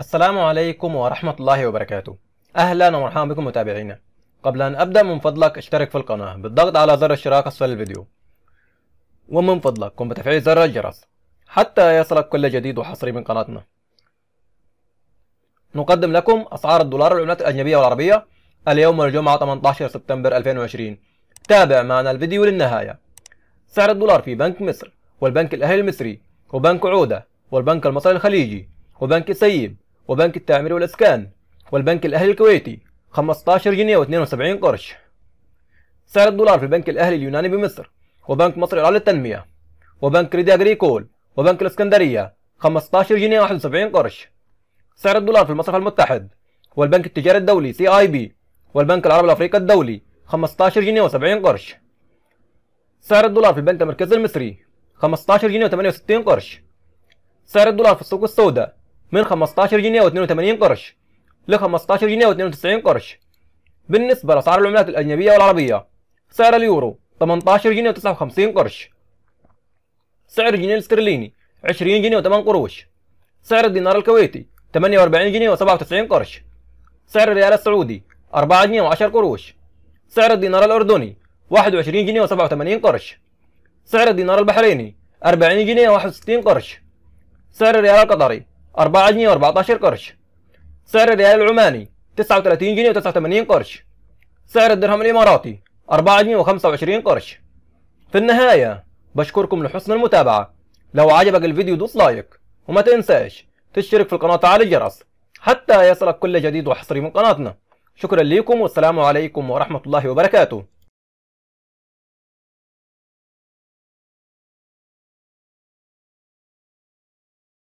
السلام عليكم ورحمة الله وبركاته أهلا ومرحبا بكم متابعينا قبل أن أبدأ من فضلك اشترك في القناة بالضغط على زر الاشتراك أسفل الفيديو ومن فضلك قم بتفعيل زر الجرس حتى يصلك كل جديد وحصري من قناتنا نقدم لكم أسعار الدولار والعملات الأجنبية والعربية اليوم الجمعة 18 سبتمبر 2020 تابع معنا الفيديو للنهاية سعر الدولار في بنك مصر والبنك الأهلي المصري وبنك عودة والبنك المصري الخليجي وبنك سيب وبنك التعمير والإسكان والبنك الأهلي الكويتي 15 جنيه و72 قرش سعر الدولار في البنك الأهلي اليوناني بمصر وبنك مصر العليا للتنمية وبنك كريدي أجريكول وبنك الإسكندرية 15 جنيه و71 قرش سعر الدولار في المصرف المتحد والبنك التجاري الدولي سي اي بي والبنك العربي الافريقي الدولي 15 جنيه و70 قرش سعر الدولار في البنك المركزي المصري 15 جنيه و68 قرش سعر الدولار في السوق السوداء من 15 جنيه و82 قرش ل 15 جنيه و92 قرش بالنسبة لأسعار العملات الأجنبية والعربية سعر اليورو 18 جنيه و59 قرش سعر الجنيه الاسترليني 20 جنيه و8 قروش سعر الدينار الكويتي 48 جنيه و97 قرش سعر الريال السعودي 4 جنيه و10 قروش سعر الدينار الأردني 21 جنيه و87 قرش سعر الدينار البحريني 40 جنيه و61 قرش سعر الريال القطري 4 جنيه و14 قرش سعر الريال العماني 39 جنيه و89 قرش سعر الدرهم الإماراتي 4 جنيه و25 قرش في النهاية بشكركم لحسن المتابعة لو عجبك الفيديو دوس لايك وما تنساش تشترك في القناة على الجرس حتى يصلك كل جديد وحصري من قناتنا شكرا لكم والسلام عليكم ورحمة الله وبركاته